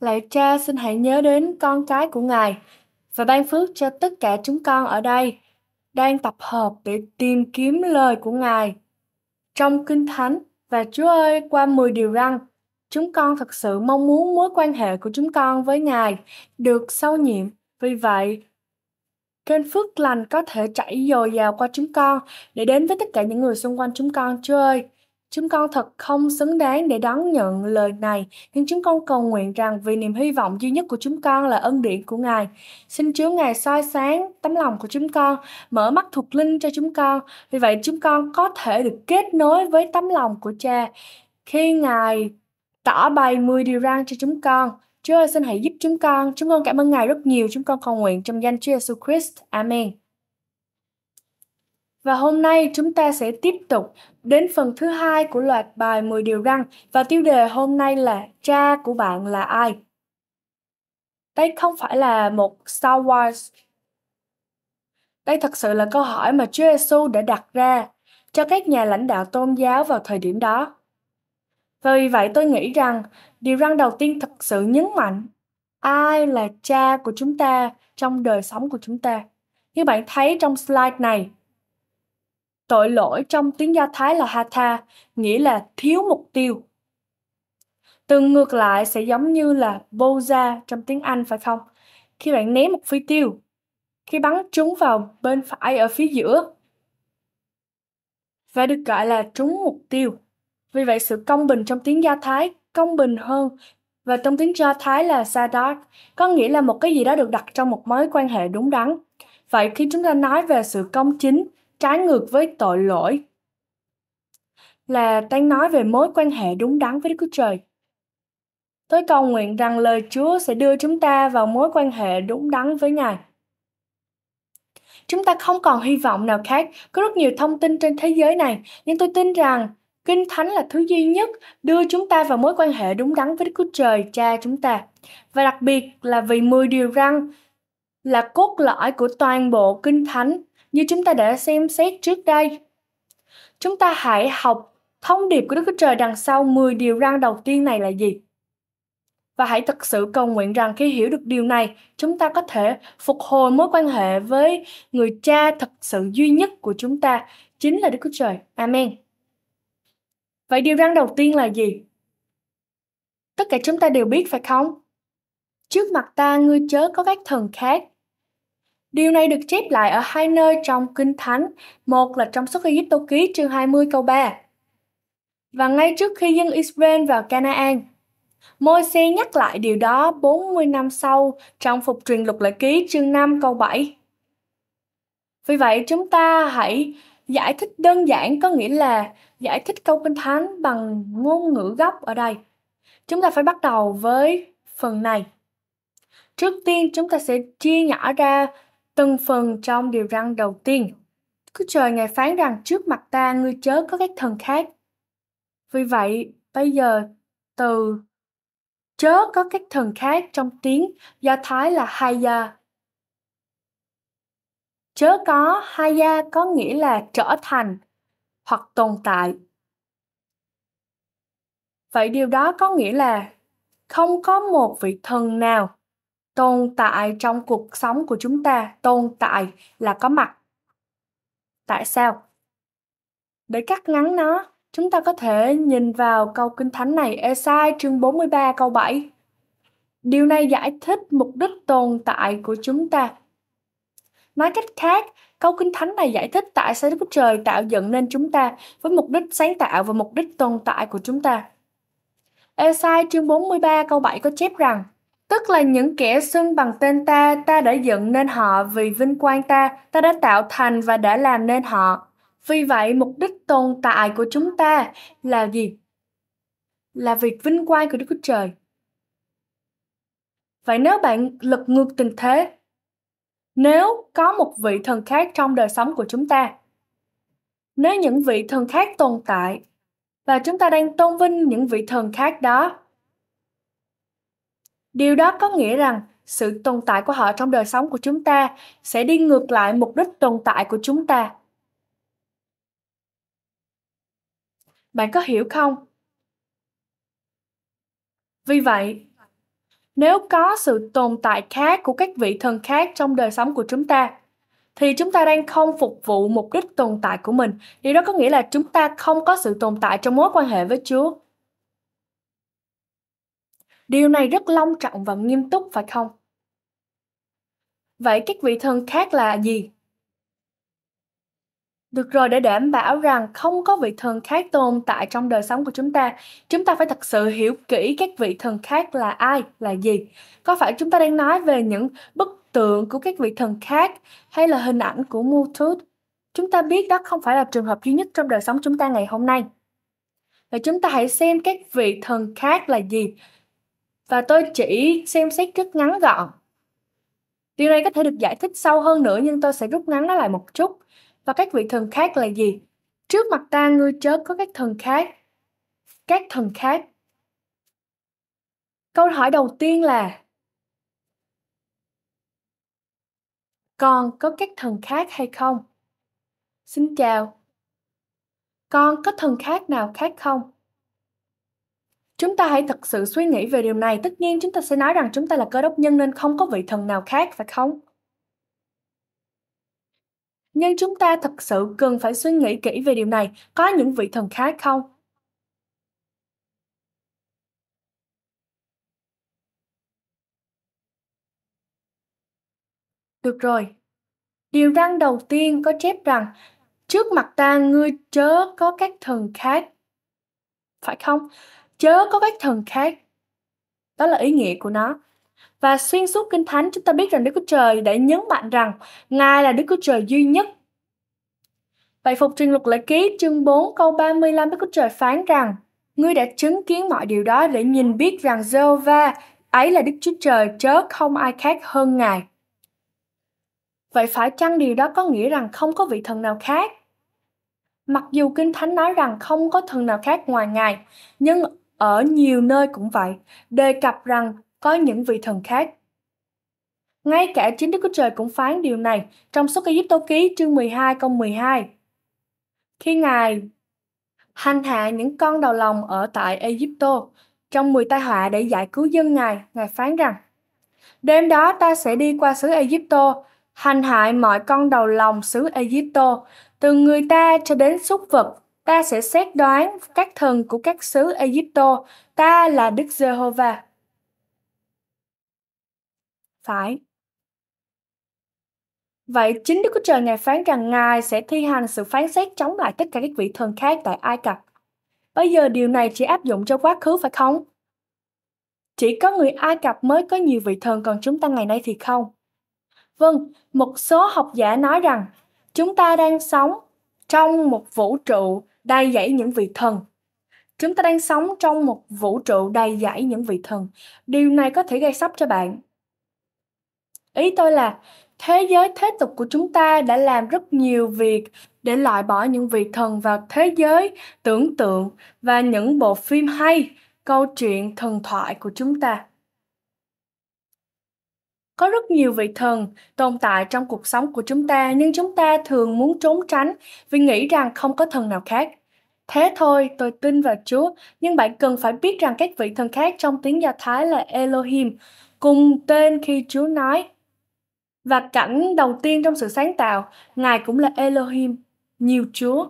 Lạy cha xin hãy nhớ đến con cái của Ngài và ban phước cho tất cả chúng con ở đây đang tập hợp để tìm kiếm lời của Ngài. Trong Kinh Thánh và Chúa ơi qua 10 điều răn, chúng con thật sự mong muốn mối quan hệ của chúng con với Ngài được sâu nhiệm. Vì vậy, kênh phước lành có thể chảy dồi dào qua chúng con để đến với tất cả những người xung quanh chúng con, Chúa ơi. Chúng con thật không xứng đáng để đón nhận lời này, nhưng chúng con cầu nguyện rằng vì niềm hy vọng duy nhất của chúng con là ân điển của Ngài. Xin Chúa Ngài soi sáng tấm lòng của chúng con, mở mắt thuộc linh cho chúng con. Vì vậy chúng con có thể được kết nối với tấm lòng của Cha. Khi Ngài tỏ bày 10 điều răn cho chúng con, Chúa ơi xin hãy giúp chúng con. Chúng con cảm ơn Ngài rất nhiều. Chúng con cầu nguyện trong danh Chúa Jesus Christ. Amen. Và hôm nay chúng ta sẽ tiếp tục đến phần thứ hai của loạt bài 10 điều răng và tiêu đề hôm nay là cha của bạn là ai? Đây không phải là một Star Wars. Đây thật sự là câu hỏi mà Chúa Giêsu đã đặt ra cho các nhà lãnh đạo tôn giáo vào thời điểm đó. Và vì vậy tôi nghĩ rằng điều răng đầu tiên thật sự nhấn mạnh ai là cha của chúng ta trong đời sống của chúng ta. Như bạn thấy trong slide này, Tội lỗi trong tiếng Do Thái là hatha, nghĩa là thiếu mục tiêu. Từ ngược lại sẽ giống như là boza trong tiếng Anh phải không? Khi bạn ném một phi tiêu, khi bắn trúng vào bên phải ở phía giữa, và được gọi là trúng mục tiêu. Vì vậy sự công bình trong tiếng Do Thái công bình hơn và trong tiếng Do Thái là Sadat, có nghĩa là một cái gì đó được đặt trong một mối quan hệ đúng đắn. Vậy khi chúng ta nói về sự công chính trái ngược với tội lỗi là đang nói về mối quan hệ đúng đắn với Đức Chúa Trời. Tôi cầu nguyện rằng lời Chúa sẽ đưa chúng ta vào mối quan hệ đúng đắn với Ngài. Chúng ta không còn hy vọng nào khác, có rất nhiều thông tin trên thế giới này, nhưng tôi tin rằng Kinh Thánh là thứ duy nhất đưa chúng ta vào mối quan hệ đúng đắn với Đức Chúa Trời Cha chúng ta. Và đặc biệt là vì 10 điều răn là cốt lõi của toàn bộ Kinh Thánh như chúng ta đã xem xét trước đây. Chúng ta hãy học thông điệp của Đức Chúa Trời đằng sau 10 điều răn đầu tiên này là gì? Và hãy thật sự cầu nguyện rằng khi hiểu được điều này, chúng ta có thể phục hồi mối quan hệ với người cha thật sự duy nhất của chúng ta, chính là Đức Chúa Trời. Amen. Vậy điều răn đầu tiên là gì? Tất cả chúng ta đều biết phải không? Trước mặt ta ngươi chớ có các thần khác, Điều này được chép lại ở hai nơi trong Kinh Thánh, một là trong sách Ai Cập ký chương 20 câu 3. Và ngay trước khi dân Israel vào Canaan, Môi-se nhắc lại điều đó 40 năm sau trong phục truyền luật lệ ký chương 5 câu 7. Vì vậy chúng ta hãy giải thích đơn giản có nghĩa là giải thích câu kinh thánh bằng ngôn ngữ gốc ở đây. Chúng ta phải bắt đầu với phần này. Trước tiên chúng ta sẽ chia nhỏ ra từng phần trong điều răn đầu tiên. Cứ trời ngài phán rằng trước mặt ta ngươi chớ có các thần khác. Vì vậy, bây giờ từ chớ có các thần khác trong tiếng Do Thái là Haya. Chớ có Haya có nghĩa là trở thành hoặc tồn tại. Vậy điều đó có nghĩa là không có một vị thần nào tồn tại trong cuộc sống của chúng ta tồn tại là có mặt tại sao để cắt ngắn nó chúng ta có thể nhìn vào câu kinh thánh này Esai chương 43 câu 7 điều này giải thích mục đích tồn tại của chúng ta nói cách khác câu kinh thánh này giải thích tại sao đức trời tạo dựng nên chúng ta với mục đích sáng tạo và mục đích tồn tại của chúng ta Esai chương 43 câu 7 có chép rằng Tức là những kẻ xưng bằng tên ta, ta đã dựng nên họ vì vinh quang ta, ta đã tạo thành và đã làm nên họ. Vì vậy, mục đích tồn tại của chúng ta là gì? Là việc vinh quang của Đức Chúa Trời. Vậy nếu bạn lật ngược tình thế, nếu có một vị thần khác trong đời sống của chúng ta, nếu những vị thần khác tồn tại và chúng ta đang tôn vinh những vị thần khác đó điều đó có nghĩa rằng sự tồn tại của họ trong đời sống của chúng ta sẽ đi ngược lại mục đích tồn tại của chúng ta bạn có hiểu không vì vậy nếu có sự tồn tại khác của các vị thần khác trong đời sống của chúng ta thì chúng ta đang không phục vụ mục đích tồn tại của mình điều đó có nghĩa là chúng ta không có sự tồn tại trong mối quan hệ với chúa Điều này rất long trọng và nghiêm túc phải không? Vậy các vị thần khác là gì? Được rồi, để đảm bảo rằng không có vị thần khác tồn tại trong đời sống của chúng ta, chúng ta phải thật sự hiểu kỹ các vị thần khác là ai, là gì. Có phải chúng ta đang nói về những bức tượng của các vị thần khác hay là hình ảnh của Mutut? Chúng ta biết đó không phải là trường hợp duy nhất trong đời sống chúng ta ngày hôm nay. Và chúng ta hãy xem các vị thần khác là gì và tôi chỉ xem xét rất ngắn gọn. Điều này có thể được giải thích sâu hơn nữa nhưng tôi sẽ rút ngắn nó lại một chút. Và các vị thần khác là gì? Trước mặt ta ngươi chớ có các thần khác. Các thần khác. Câu hỏi đầu tiên là Con có các thần khác hay không? Xin chào. Con có thần khác nào khác không? Chúng ta hãy thật sự suy nghĩ về điều này. Tất nhiên chúng ta sẽ nói rằng chúng ta là cơ đốc nhân nên không có vị thần nào khác, phải không? Nhưng chúng ta thật sự cần phải suy nghĩ kỹ về điều này. Có những vị thần khác không? Được rồi. Điều răng đầu tiên có chép rằng trước mặt ta ngươi chớ có các thần khác. Phải không? chớ có các thần khác. Đó là ý nghĩa của nó. Và xuyên suốt Kinh Thánh chúng ta biết rằng Đức Chúa Trời đã nhấn mạnh rằng Ngài là Đức Chúa Trời duy nhất. Vậy Phục truyền luật lễ ký chương 4 câu 35 Đức Chúa Trời phán rằng Ngươi đã chứng kiến mọi điều đó để nhìn biết rằng Jehovah ấy là Đức Chúa Trời chớ không ai khác hơn Ngài. Vậy phải chăng điều đó có nghĩa rằng không có vị thần nào khác? Mặc dù Kinh Thánh nói rằng không có thần nào khác ngoài Ngài, nhưng ở nhiều nơi cũng vậy, đề cập rằng có những vị thần khác. Ngay cả chính Đức Chúa Trời cũng phán điều này trong sách Ai Tô Ký chương 12 câu 12. Khi Ngài hành hạ những con đầu lòng ở tại Egypto, trong 10 tai họa để giải cứu dân Ngài, Ngài phán rằng Đêm đó ta sẽ đi qua xứ Egypto, hành hại mọi con đầu lòng xứ Egypto, từ người ta cho đến súc vật ta sẽ xét đoán các thần của các xứ Egypto, ta là Đức Giê-hô-va. Phải. Vậy chính Đức Chúa Trời Ngài phán rằng Ngài sẽ thi hành sự phán xét chống lại tất cả các vị thần khác tại Ai Cập. Bây giờ điều này chỉ áp dụng cho quá khứ phải không? Chỉ có người Ai Cập mới có nhiều vị thần còn chúng ta ngày nay thì không. Vâng, một số học giả nói rằng chúng ta đang sống trong một vũ trụ đầy dẫy những vị thần. Chúng ta đang sống trong một vũ trụ đầy dẫy những vị thần. Điều này có thể gây sốc cho bạn. Ý tôi là thế giới thế tục của chúng ta đã làm rất nhiều việc để loại bỏ những vị thần vào thế giới tưởng tượng và những bộ phim hay, câu chuyện thần thoại của chúng ta. Có rất nhiều vị thần tồn tại trong cuộc sống của chúng ta nhưng chúng ta thường muốn trốn tránh vì nghĩ rằng không có thần nào khác. Thế thôi, tôi tin vào Chúa, nhưng bạn cần phải biết rằng các vị thần khác trong tiếng Do Thái là Elohim, cùng tên khi Chúa nói. Và cảnh đầu tiên trong sự sáng tạo, Ngài cũng là Elohim, nhiều Chúa.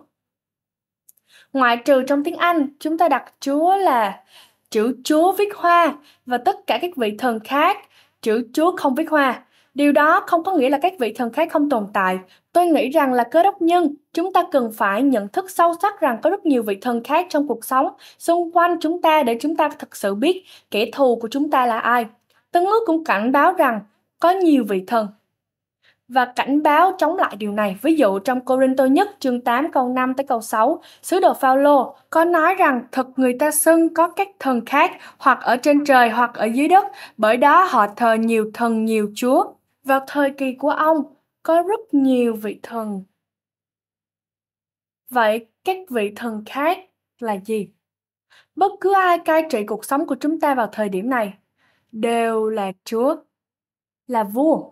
Ngoại trừ trong tiếng Anh, chúng ta đặt Chúa là chữ Chúa viết hoa và tất cả các vị thần khác, chữ Chúa không viết hoa. Điều đó không có nghĩa là các vị thần khác không tồn tại, Tôi nghĩ rằng là cơ đốc nhân, chúng ta cần phải nhận thức sâu sắc rằng có rất nhiều vị thần khác trong cuộc sống xung quanh chúng ta để chúng ta thật sự biết kẻ thù của chúng ta là ai. Tân ước cũng cảnh báo rằng có nhiều vị thần và cảnh báo chống lại điều này. Ví dụ trong Corinto nhất chương 8 câu 5 tới câu 6, sứ đồ Phaolô có nói rằng thật người ta xưng có các thần khác hoặc ở trên trời hoặc ở dưới đất, bởi đó họ thờ nhiều thần nhiều chúa. Vào thời kỳ của ông, có rất nhiều vị thần. Vậy các vị thần khác là gì? Bất cứ ai cai trị cuộc sống của chúng ta vào thời điểm này đều là Chúa, là vua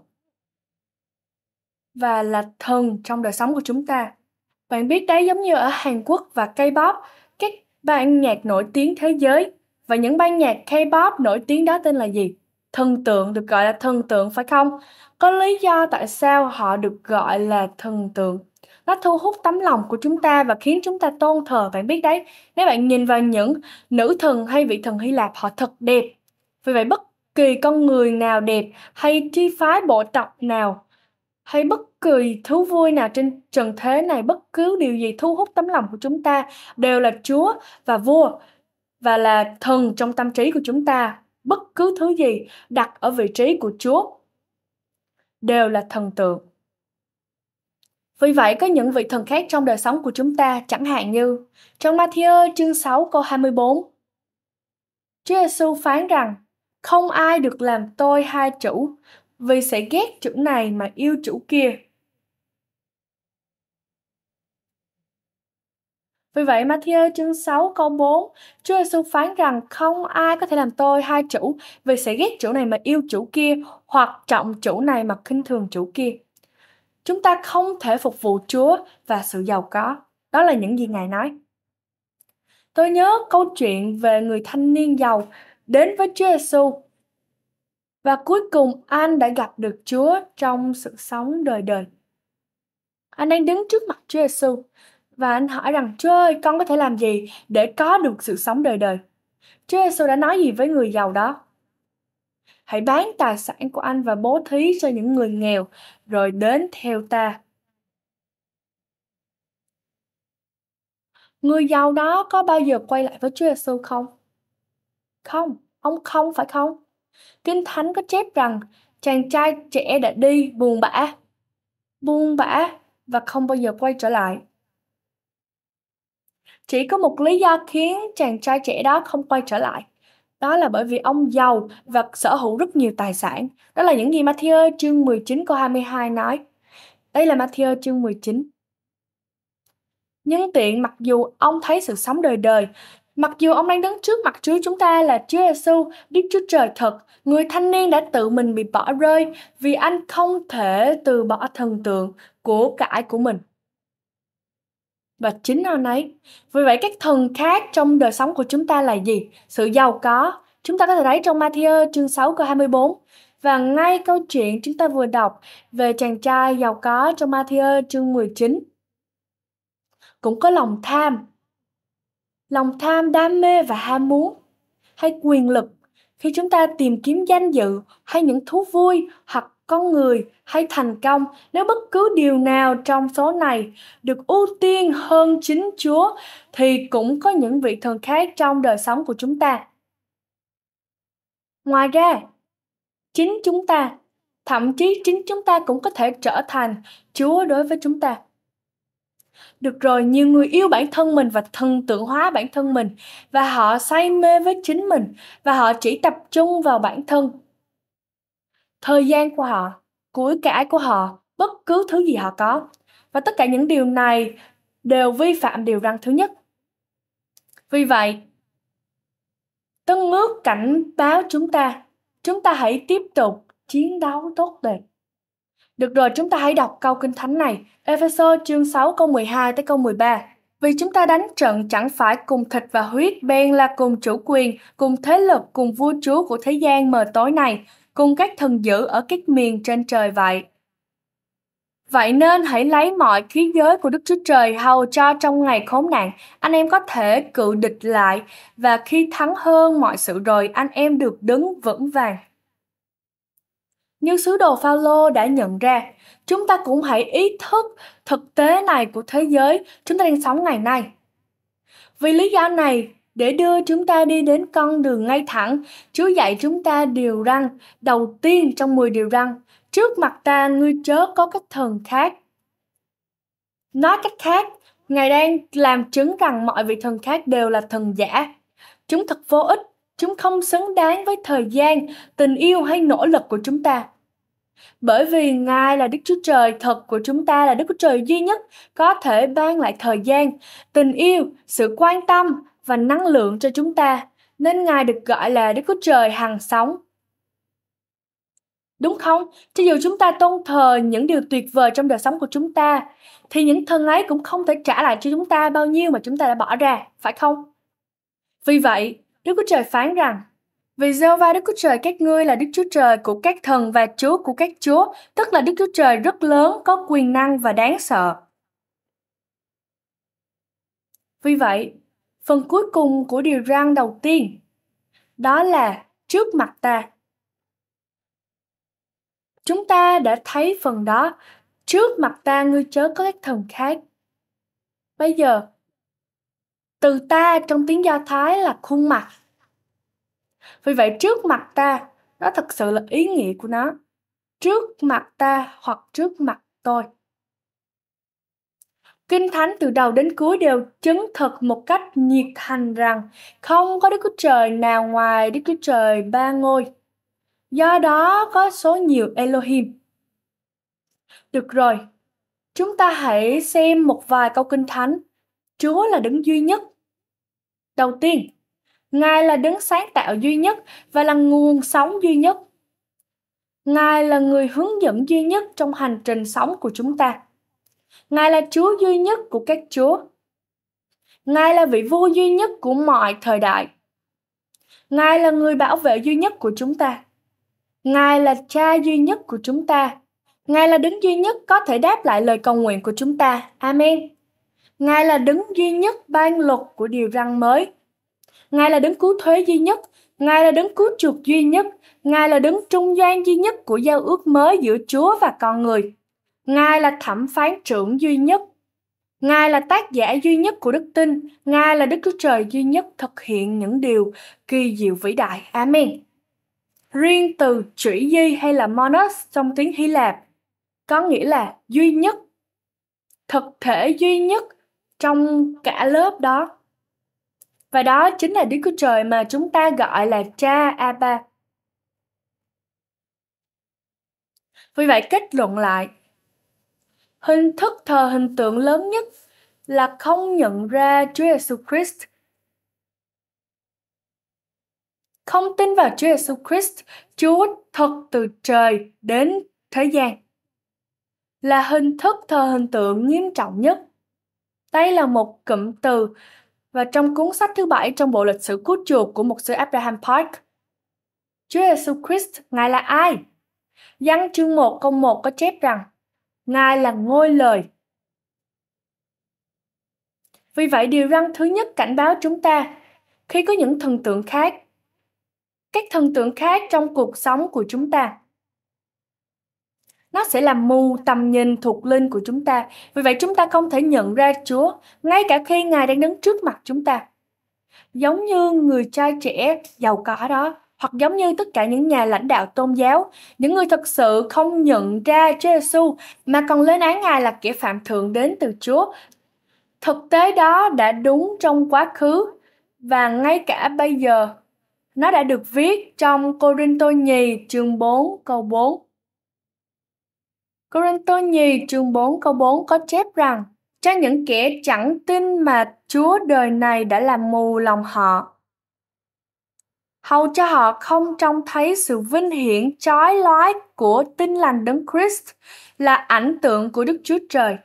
và là thần trong đời sống của chúng ta. Bạn biết đấy giống như ở Hàn Quốc và K-pop, các ban nhạc nổi tiếng thế giới và những ban nhạc K-pop nổi tiếng đó tên là gì? thần tượng được gọi là thần tượng phải không? Có lý do tại sao họ được gọi là thần tượng. Nó thu hút tấm lòng của chúng ta và khiến chúng ta tôn thờ. Bạn biết đấy, nếu bạn nhìn vào những nữ thần hay vị thần Hy Lạp, họ thật đẹp. Vì vậy bất kỳ con người nào đẹp hay chi phái bộ tộc nào hay bất kỳ thú vui nào trên trần thế này, bất cứ điều gì thu hút tấm lòng của chúng ta đều là Chúa và vua và là thần trong tâm trí của chúng ta bất cứ thứ gì đặt ở vị trí của Chúa đều là thần tượng. Vì vậy, có những vị thần khác trong đời sống của chúng ta, chẳng hạn như trong Matthew chương 6 câu 24. Chúa Giêsu phán rằng, không ai được làm tôi hai chủ, vì sẽ ghét chủ này mà yêu chủ kia Vì vậy, Matthew chương 6 câu 4, Chúa Giêsu phán rằng không ai có thể làm tôi hai chủ, vì sẽ ghét chủ này mà yêu chủ kia, hoặc trọng chủ này mà khinh thường chủ kia. Chúng ta không thể phục vụ Chúa và sự giàu có. Đó là những gì Ngài nói. Tôi nhớ câu chuyện về người thanh niên giàu đến với Chúa Giêsu và cuối cùng anh đã gặp được Chúa trong sự sống đời đời. Anh đang đứng trước mặt Chúa Giêsu và anh hỏi rằng Chúa ơi, con có thể làm gì để có được sự sống đời đời? Chúa Giêsu đã nói gì với người giàu đó? Hãy bán tài sản của anh và bố thí cho những người nghèo, rồi đến theo ta. Người giàu đó có bao giờ quay lại với Chúa Giêsu không? Không, ông không phải không? Kinh Thánh có chép rằng chàng trai trẻ đã đi buồn bã, buồn bã và không bao giờ quay trở lại. Chỉ có một lý do khiến chàng trai trẻ đó không quay trở lại. Đó là bởi vì ông giàu và sở hữu rất nhiều tài sản. Đó là những gì Matthew chương 19 câu 22 nói. Đây là Matthew chương 19. Nhân tiện mặc dù ông thấy sự sống đời đời, mặc dù ông đang đứng trước mặt Chúa chúng ta là Chúa Giêsu, Đức Chúa Trời thật, người thanh niên đã tự mình bị bỏ rơi vì anh không thể từ bỏ thần tượng của cải của mình và chính nó nấy. Vì vậy các thần khác trong đời sống của chúng ta là gì? Sự giàu có. Chúng ta có thể thấy trong Matthew chương 6 câu 24. Và ngay câu chuyện chúng ta vừa đọc về chàng trai giàu có trong Matthew chương 19 cũng có lòng tham. Lòng tham đam mê và ham muốn hay quyền lực khi chúng ta tìm kiếm danh dự hay những thú vui hoặc con người hay thành công nếu bất cứ điều nào trong số này được ưu tiên hơn chính chúa thì cũng có những vị thần khác trong đời sống của chúng ta ngoài ra chính chúng ta thậm chí chính chúng ta cũng có thể trở thành chúa đối với chúng ta được rồi nhiều người yêu bản thân mình và thần tượng hóa bản thân mình và họ say mê với chính mình và họ chỉ tập trung vào bản thân thời gian của họ cuối cải của họ bất cứ thứ gì họ có và tất cả những điều này đều vi phạm điều răn thứ nhất vì vậy tân ước cảnh báo chúng ta chúng ta hãy tiếp tục chiến đấu tốt đẹp được rồi, chúng ta hãy đọc câu kinh thánh này, Epheso chương 6 câu 12 tới câu 13. Vì chúng ta đánh trận chẳng phải cùng thịt và huyết, bèn là cùng chủ quyền, cùng thế lực, cùng vua chúa của thế gian mờ tối này, cùng các thần dữ ở các miền trên trời vậy. Vậy nên hãy lấy mọi khí giới của Đức Chúa Trời hầu cho trong ngày khốn nạn, anh em có thể cự địch lại và khi thắng hơn mọi sự rồi anh em được đứng vững vàng. Như sứ đồ Phaolô đã nhận ra, chúng ta cũng hãy ý thức thực tế này của thế giới chúng ta đang sống ngày nay. Vì lý do này, để đưa chúng ta đi đến con đường ngay thẳng. Chúa dạy chúng ta điều răng đầu tiên trong 10 điều răng trước mặt ta ngươi chớ có các thần khác. Nói cách khác, Ngài đang làm chứng rằng mọi vị thần khác đều là thần giả. Chúng thật vô ích, chúng không xứng đáng với thời gian, tình yêu hay nỗ lực của chúng ta. Bởi vì Ngài là Đức Chúa Trời thật của chúng ta là Đức Chúa Trời duy nhất có thể ban lại thời gian, tình yêu, sự quan tâm và năng lượng cho chúng ta, nên Ngài được gọi là Đức Chúa Trời hàng sống. Đúng không? Cho dù chúng ta tôn thờ những điều tuyệt vời trong đời sống của chúng ta, thì những thân ấy cũng không thể trả lại cho chúng ta bao nhiêu mà chúng ta đã bỏ ra, phải không? Vì vậy, Đức Chúa Trời phán rằng, vì giê va Đức Chúa Trời các ngươi là Đức Chúa Trời của các thần và Chúa của các chúa, tức là Đức Chúa Trời rất lớn, có quyền năng và đáng sợ. Vì vậy, phần cuối cùng của điều răng đầu tiên đó là trước mặt ta chúng ta đã thấy phần đó trước mặt ta ngươi chớ có các thần khác bây giờ từ ta trong tiếng do thái là khuôn mặt vì vậy trước mặt ta đó thật sự là ý nghĩa của nó trước mặt ta hoặc trước mặt tôi Kinh Thánh từ đầu đến cuối đều chứng thực một cách nhiệt thành rằng không có Đức Chúa Trời nào ngoài Đức Chúa Trời ba ngôi. Do đó có số nhiều Elohim. Được rồi, chúng ta hãy xem một vài câu Kinh Thánh. Chúa là đứng duy nhất. Đầu tiên, Ngài là đứng sáng tạo duy nhất và là nguồn sống duy nhất. Ngài là người hướng dẫn duy nhất trong hành trình sống của chúng ta. Ngài là Chúa duy nhất của các Chúa. Ngài là vị vua duy nhất của mọi thời đại. Ngài là người bảo vệ duy nhất của chúng ta. Ngài là cha duy nhất của chúng ta. Ngài là đứng duy nhất có thể đáp lại lời cầu nguyện của chúng ta. Amen. Ngài là đứng duy nhất ban luật của điều răn mới. Ngài là đứng cứu thuế duy nhất. Ngài là đứng cứu chuộc duy nhất. Ngài là đứng trung gian duy nhất của giao ước mới giữa Chúa và con người. Ngài là thẩm phán trưởng duy nhất. Ngài là tác giả duy nhất của đức tin. Ngài là Đức Chúa Trời duy nhất thực hiện những điều kỳ diệu vĩ đại. Amen. Riêng từ chữ di hay là monos trong tiếng Hy Lạp có nghĩa là duy nhất, thực thể duy nhất trong cả lớp đó. Và đó chính là Đức Chúa Trời mà chúng ta gọi là cha Abba. Vì vậy kết luận lại, Hình thức thờ hình tượng lớn nhất là không nhận ra Chúa Giêsu Christ. Không tin vào Chúa Giêsu Christ, Chúa thật từ trời đến thế gian là hình thức thờ hình tượng nghiêm trọng nhất. Đây là một cụm từ và trong cuốn sách thứ bảy trong bộ lịch sử cứu chuộc của mục sư Abraham Park. Chúa Giêsu Christ, Ngài là ai? Giăng chương 1 câu 1 có chép rằng Ngài là ngôi lời. Vì vậy điều răn thứ nhất cảnh báo chúng ta khi có những thần tượng khác, các thần tượng khác trong cuộc sống của chúng ta. Nó sẽ làm mù tầm nhìn thuộc linh của chúng ta. Vì vậy chúng ta không thể nhận ra Chúa ngay cả khi Ngài đang đứng trước mặt chúng ta. Giống như người trai trẻ giàu có đó hoặc giống như tất cả những nhà lãnh đạo tôn giáo, những người thực sự không nhận ra Chúa Giêsu mà còn lên án Ngài là kẻ phạm thượng đến từ Chúa. Thực tế đó đã đúng trong quá khứ và ngay cả bây giờ. Nó đã được viết trong Cô-rin-tô nhì chương 4 câu 4. tô nhì chương 4 câu 4 có chép rằng cho những kẻ chẳng tin mà Chúa đời này đã làm mù lòng họ hầu cho họ không trông thấy sự vinh hiển chói lói của tinh lành đấng Christ là ảnh tượng của Đức Chúa Trời.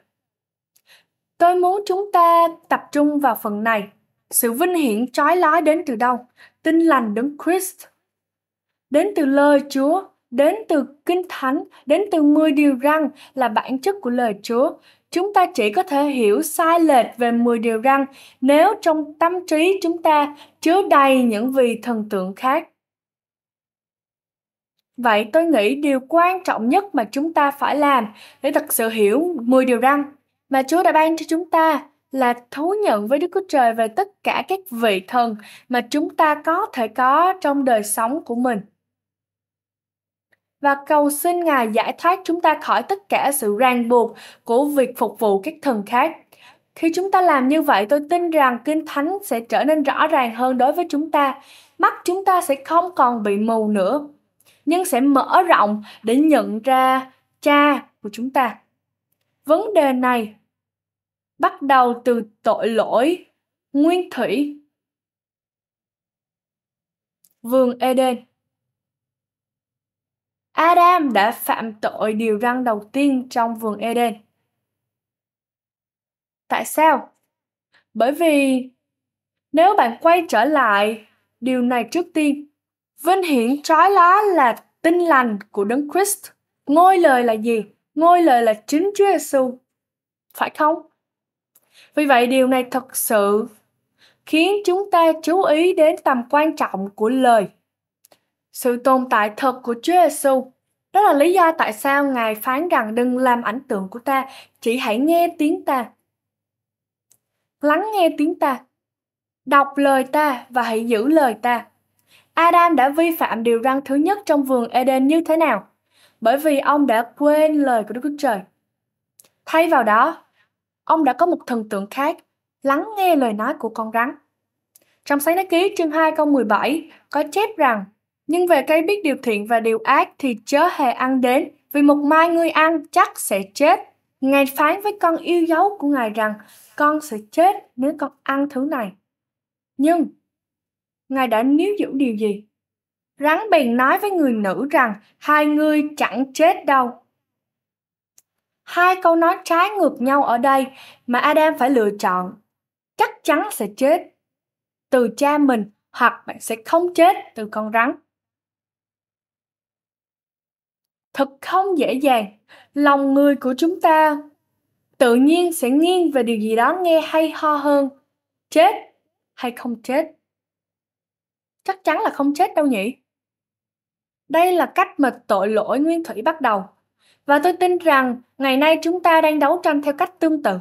Tôi muốn chúng ta tập trung vào phần này. Sự vinh hiển chói lói đến từ đâu? Tinh lành đấng Christ. Đến từ lời Chúa, đến từ Kinh Thánh, đến từ 10 điều răn là bản chất của lời Chúa chúng ta chỉ có thể hiểu sai lệch về 10 điều răn nếu trong tâm trí chúng ta chứa đầy những vị thần tượng khác. Vậy tôi nghĩ điều quan trọng nhất mà chúng ta phải làm để thật sự hiểu 10 điều răn mà Chúa đã ban cho chúng ta là thú nhận với Đức Chúa Trời về tất cả các vị thần mà chúng ta có thể có trong đời sống của mình và cầu xin Ngài giải thoát chúng ta khỏi tất cả sự ràng buộc của việc phục vụ các thần khác. Khi chúng ta làm như vậy, tôi tin rằng Kinh Thánh sẽ trở nên rõ ràng hơn đối với chúng ta. Mắt chúng ta sẽ không còn bị mù nữa, nhưng sẽ mở rộng để nhận ra cha của chúng ta. Vấn đề này bắt đầu từ tội lỗi nguyên thủy vườn Eden Adam đã phạm tội điều răn đầu tiên trong vườn Eden. Tại sao? Bởi vì nếu bạn quay trở lại điều này trước tiên, vinh hiển trói lá là tinh lành của Đấng Christ. Ngôi lời là gì? Ngôi lời là chính Chúa Giêsu. Phải không? Vì vậy điều này thật sự khiến chúng ta chú ý đến tầm quan trọng của lời sự tồn tại thật của Chúa Giêsu đó là lý do tại sao Ngài phán rằng đừng làm ảnh tượng của ta, chỉ hãy nghe tiếng ta. Lắng nghe tiếng ta, đọc lời ta và hãy giữ lời ta. Adam đã vi phạm điều răn thứ nhất trong vườn Eden như thế nào? Bởi vì ông đã quên lời của Đức Chúa Trời. Thay vào đó, ông đã có một thần tượng khác, lắng nghe lời nói của con rắn. Trong sách nói ký chương 2 câu 17 có chép rằng nhưng về cây biết điều thiện và điều ác thì chớ hề ăn đến, vì một mai ngươi ăn chắc sẽ chết. Ngài phán với con yêu dấu của Ngài rằng, con sẽ chết nếu con ăn thứ này. Nhưng, Ngài đã níu giữ điều gì? Rắn bèn nói với người nữ rằng, hai người chẳng chết đâu. Hai câu nói trái ngược nhau ở đây mà Adam phải lựa chọn. Chắc chắn sẽ chết. Từ cha mình hoặc bạn sẽ không chết từ con rắn. thật không dễ dàng lòng người của chúng ta tự nhiên sẽ nghiêng về điều gì đó nghe hay ho hơn chết hay không chết chắc chắn là không chết đâu nhỉ đây là cách mà tội lỗi nguyên thủy bắt đầu và tôi tin rằng ngày nay chúng ta đang đấu tranh theo cách tương tự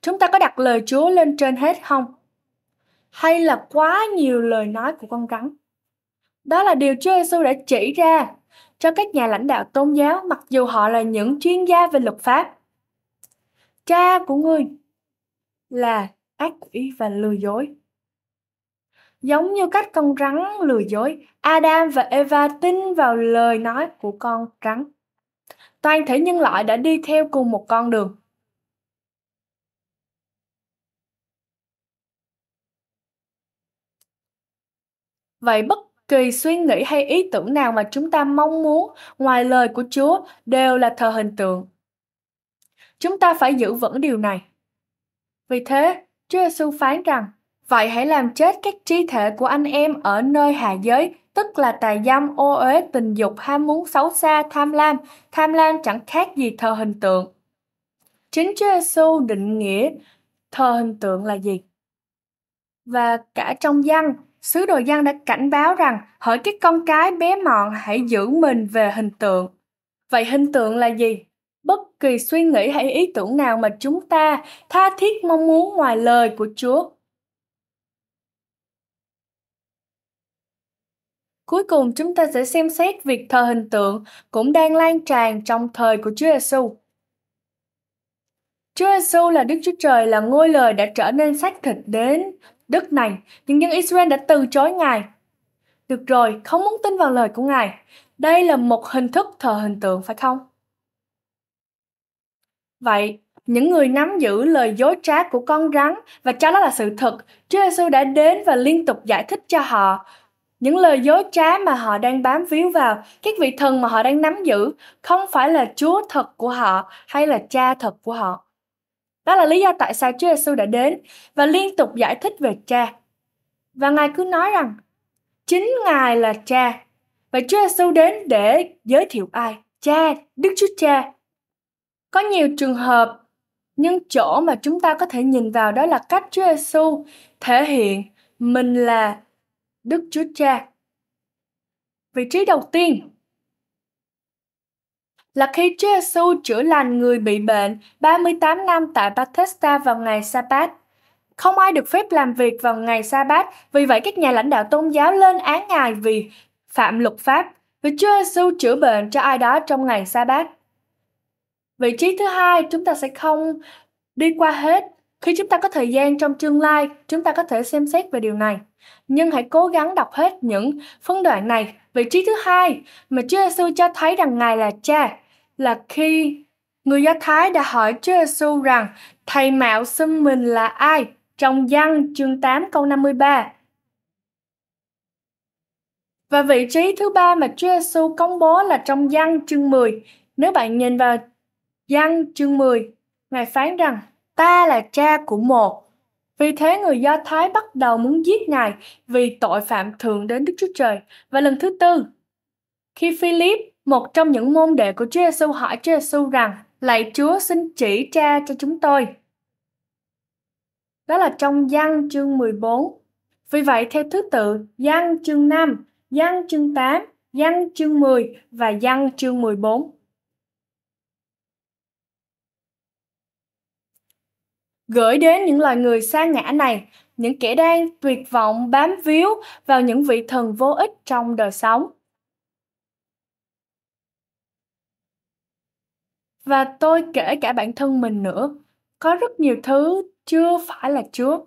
chúng ta có đặt lời chúa lên trên hết không hay là quá nhiều lời nói của con rắn đó là điều chúa giêsu đã chỉ ra cho các nhà lãnh đạo tôn giáo mặc dù họ là những chuyên gia về luật pháp. Cha của ngươi là ác quỷ và lừa dối. Giống như cách con rắn lừa dối, Adam và Eva tin vào lời nói của con rắn. Toàn thể nhân loại đã đi theo cùng một con đường. Vậy bất kỳ suy nghĩ hay ý tưởng nào mà chúng ta mong muốn ngoài lời của Chúa đều là thờ hình tượng. Chúng ta phải giữ vững điều này. Vì thế, Chúa Giêsu phán rằng, vậy hãy làm chết các chi thể của anh em ở nơi hạ giới, tức là tà dâm, ô uế, tình dục, ham muốn xấu xa, tham lam. Tham lam chẳng khác gì thờ hình tượng. Chính Chúa Giêsu định nghĩa thờ hình tượng là gì? Và cả trong văn Sứ đồ dân đã cảnh báo rằng hỡi các con cái bé mọn hãy giữ mình về hình tượng. Vậy hình tượng là gì? Bất kỳ suy nghĩ hay ý tưởng nào mà chúng ta tha thiết mong muốn ngoài lời của Chúa. Cuối cùng chúng ta sẽ xem xét việc thờ hình tượng cũng đang lan tràn trong thời của Chúa Giêsu. Chúa Giêsu là Đức Chúa Trời là ngôi lời đã trở nên xác thịt đến, đất này, những dân Israel đã từ chối Ngài. Được rồi, không muốn tin vào lời của Ngài. Đây là một hình thức thờ hình tượng phải không? Vậy, những người nắm giữ lời dối trá của con rắn và cho đó là sự thật, Chúa Giêsu đã đến và liên tục giải thích cho họ những lời dối trá mà họ đang bám víu vào, các vị thần mà họ đang nắm giữ không phải là Chúa thật của họ hay là cha thật của họ. Đó là lý do tại sao Chúa Giêsu đã đến và liên tục giải thích về Cha. Và Ngài cứ nói rằng chính Ngài là Cha. và Chúa Giêsu đến để giới thiệu ai? Cha, Đức Chúa Cha. Có nhiều trường hợp nhưng chỗ mà chúng ta có thể nhìn vào đó là cách Chúa Giêsu thể hiện mình là Đức Chúa Cha. Vị trí đầu tiên là khi Chúa Giêsu chữa lành người bị bệnh 38 năm tại Bethesda vào ngày Sa-bát. Không ai được phép làm việc vào ngày Sa-bát, vì vậy các nhà lãnh đạo tôn giáo lên án Ngài vì phạm luật pháp, vì Chúa Giêsu chữa bệnh cho ai đó trong ngày Sa-bát. Vị trí thứ hai, chúng ta sẽ không đi qua hết. Khi chúng ta có thời gian trong tương lai, chúng ta có thể xem xét về điều này. Nhưng hãy cố gắng đọc hết những phân đoạn này. Vị trí thứ hai mà Chúa Giêsu cho thấy rằng Ngài là cha, là khi người Do Thái đã hỏi Chúa Giêsu rằng thầy mạo xưng mình là ai trong Giăng chương 8 câu 53. Và vị trí thứ ba mà Chúa Giêsu công bố là trong Giăng chương 10. Nếu bạn nhìn vào Giăng chương 10, Ngài phán rằng ta là cha của một. Vì thế người Do Thái bắt đầu muốn giết Ngài vì tội phạm thường đến Đức Chúa Trời. Và lần thứ tư, khi Philip một trong những môn đệ của Chúa Giêsu hỏi Chúa Giêsu rằng, lạy Chúa xin chỉ tra cho chúng tôi. Đó là trong Giăng chương 14. Vì vậy theo thứ tự Giăng chương 5, Giăng chương 8, Giăng chương 10 và Giăng chương 14. Gửi đến những loài người xa ngã này, những kẻ đang tuyệt vọng bám víu vào những vị thần vô ích trong đời sống Và tôi kể cả bản thân mình nữa, có rất nhiều thứ chưa phải là Chúa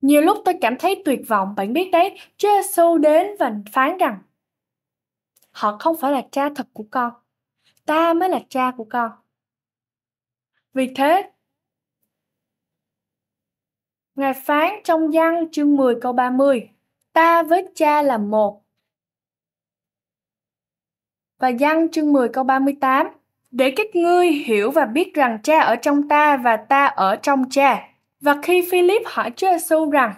Nhiều lúc tôi cảm thấy tuyệt vọng, bạn biết đấy, Chúa Giêsu đến và phán rằng họ không phải là cha thật của con, ta mới là cha của con. Vì thế, Ngài phán trong văn chương 10 câu 30, ta với cha là một. Và văn chương 10 câu 38, để các ngươi hiểu và biết rằng cha ở trong ta và ta ở trong cha. Và khi Philip hỏi Chúa Giêsu rằng,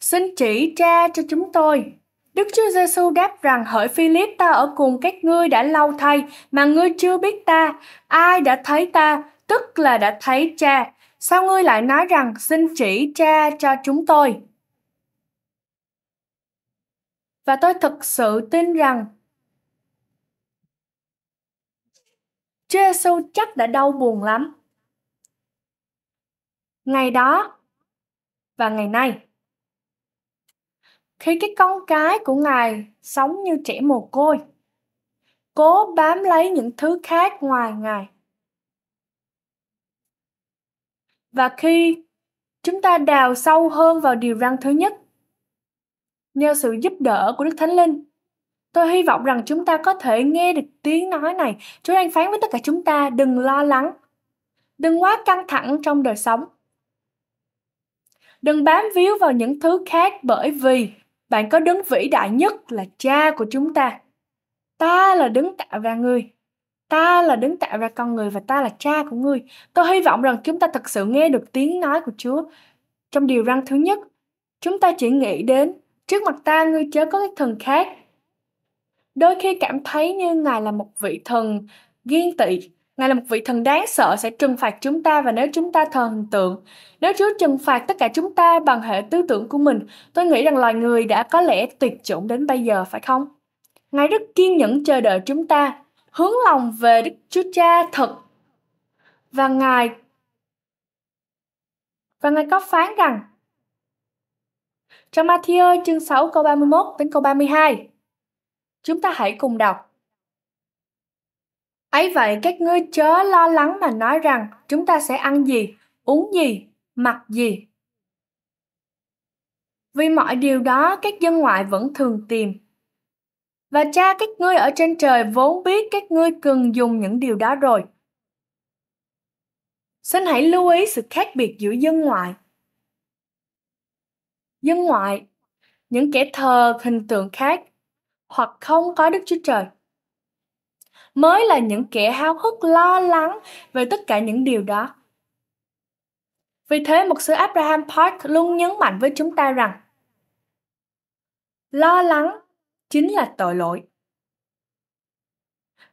xin chỉ cha cho chúng tôi. Đức Chúa Giêsu đáp rằng hỡi Philip ta ở cùng các ngươi đã lâu thay mà ngươi chưa biết ta, ai đã thấy ta tức là đã thấy cha. Sao ngươi lại nói rằng xin chỉ cha cho chúng tôi? Và tôi thực sự tin rằng Giêsu chắc đã đau buồn lắm. Ngày đó và ngày nay khi cái con cái của ngài sống như trẻ mồ côi cố bám lấy những thứ khác ngoài ngài và khi chúng ta đào sâu hơn vào điều răn thứ nhất nhờ sự giúp đỡ của đức thánh linh Tôi hy vọng rằng chúng ta có thể nghe được tiếng nói này. Chúa đang phán với tất cả chúng ta đừng lo lắng. Đừng quá căng thẳng trong đời sống. Đừng bám víu vào những thứ khác bởi vì bạn có đứng vĩ đại nhất là cha của chúng ta. Ta là đứng tạo ra người. Ta là đứng tạo ra con người và ta là cha của người. Tôi hy vọng rằng chúng ta thật sự nghe được tiếng nói của Chúa. Trong điều răn thứ nhất, chúng ta chỉ nghĩ đến trước mặt ta ngươi chớ có cái thần khác đôi khi cảm thấy như ngài là một vị thần ghen tị ngài là một vị thần đáng sợ sẽ trừng phạt chúng ta và nếu chúng ta thờ hình tượng nếu chúa trừng phạt tất cả chúng ta bằng hệ tư tưởng của mình tôi nghĩ rằng loài người đã có lẽ tuyệt chủng đến bây giờ phải không ngài rất kiên nhẫn chờ đợi chúng ta hướng lòng về đức chúa cha thật và ngài và ngài có phán rằng trong Matthew chương 6 câu 31 đến câu 32 Chúng ta hãy cùng đọc. Ấy vậy các ngươi chớ lo lắng mà nói rằng chúng ta sẽ ăn gì, uống gì, mặc gì. Vì mọi điều đó các dân ngoại vẫn thường tìm. Và cha các ngươi ở trên trời vốn biết các ngươi cần dùng những điều đó rồi. Xin hãy lưu ý sự khác biệt giữa dân ngoại. Dân ngoại, những kẻ thờ hình tượng khác hoặc không có Đức Chúa Trời. Mới là những kẻ háo hức lo lắng về tất cả những điều đó. Vì thế, một sư Abraham Park luôn nhấn mạnh với chúng ta rằng lo lắng chính là tội lỗi.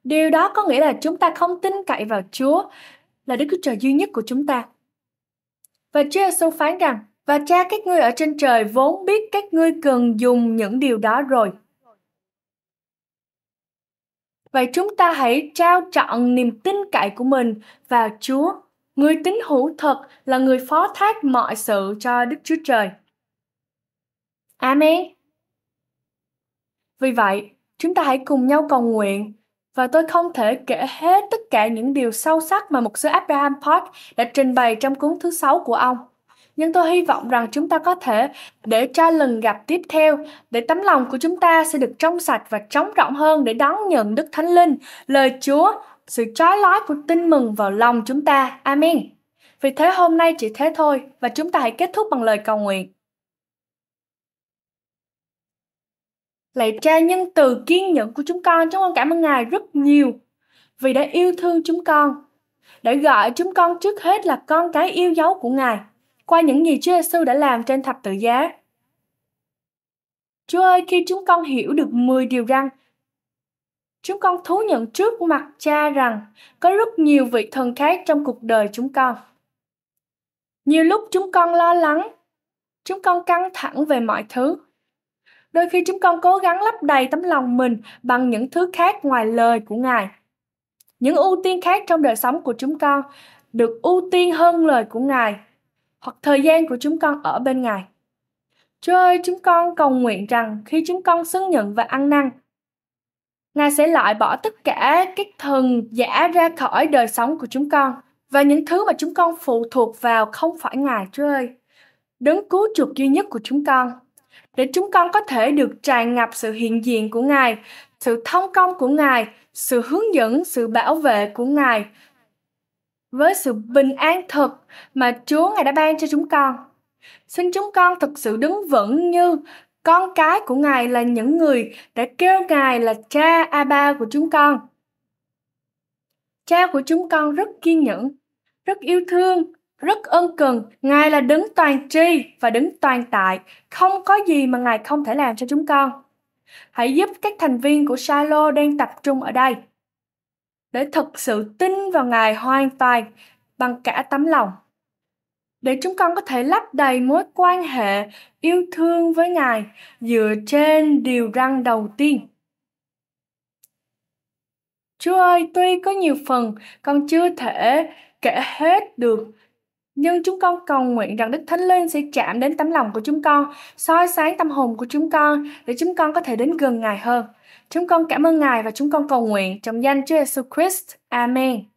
Điều đó có nghĩa là chúng ta không tin cậy vào Chúa là Đức Chúa Trời duy nhất của chúng ta. Và Chúa Giêsu phán rằng, và cha các ngươi ở trên trời vốn biết các ngươi cần dùng những điều đó rồi. Vậy chúng ta hãy trao trọn niềm tin cậy của mình vào Chúa. Người tín hữu thật là người phó thác mọi sự cho Đức Chúa Trời. Amen. Vì vậy, chúng ta hãy cùng nhau cầu nguyện và tôi không thể kể hết tất cả những điều sâu sắc mà một sư Abraham Park đã trình bày trong cuốn thứ sáu của ông nhưng tôi hy vọng rằng chúng ta có thể để cho lần gặp tiếp theo để tấm lòng của chúng ta sẽ được trong sạch và trống rộng hơn để đón nhận Đức Thánh Linh, lời Chúa, sự trói lói của tin mừng vào lòng chúng ta. Amen. Vì thế hôm nay chỉ thế thôi và chúng ta hãy kết thúc bằng lời cầu nguyện. Lạy cha nhân từ kiên nhẫn của chúng con, chúng con cảm ơn Ngài rất nhiều vì đã yêu thương chúng con, đã gọi chúng con trước hết là con cái yêu dấu của Ngài qua những gì Chúa Giêsu đã làm trên thập tự giá. Chúa ơi, khi chúng con hiểu được 10 điều răn, chúng con thú nhận trước mặt cha rằng có rất nhiều vị thần khác trong cuộc đời chúng con. Nhiều lúc chúng con lo lắng, chúng con căng thẳng về mọi thứ. Đôi khi chúng con cố gắng lấp đầy tấm lòng mình bằng những thứ khác ngoài lời của Ngài. Những ưu tiên khác trong đời sống của chúng con được ưu tiên hơn lời của Ngài hoặc thời gian của chúng con ở bên Ngài. Chúa ơi, chúng con cầu nguyện rằng khi chúng con xứng nhận và ăn năn, Ngài sẽ loại bỏ tất cả các thần giả ra khỏi đời sống của chúng con và những thứ mà chúng con phụ thuộc vào không phải Ngài, Chúa ơi. Đấng cứu chuộc duy nhất của chúng con, để chúng con có thể được tràn ngập sự hiện diện của Ngài, sự thông công của Ngài, sự hướng dẫn, sự bảo vệ của Ngài, với sự bình an thật mà Chúa Ngài đã ban cho chúng con. Xin chúng con thực sự đứng vững như con cái của Ngài là những người đã kêu Ngài là cha Abba của chúng con. Cha của chúng con rất kiên nhẫn, rất yêu thương, rất ân cần. Ngài là đứng toàn tri và đứng toàn tại. Không có gì mà Ngài không thể làm cho chúng con. Hãy giúp các thành viên của Shiloh đang tập trung ở đây để thật sự tin vào Ngài hoàn toàn bằng cả tấm lòng. Để chúng con có thể lấp đầy mối quan hệ yêu thương với Ngài dựa trên điều răn đầu tiên. Chúa ơi, tuy có nhiều phần con chưa thể kể hết được nhưng chúng con cầu nguyện rằng Đức Thánh Linh sẽ chạm đến tấm lòng của chúng con, soi sáng tâm hồn của chúng con để chúng con có thể đến gần Ngài hơn. Chúng con cảm ơn Ngài và chúng con cầu nguyện trong danh Chúa Jesus Christ. Amen.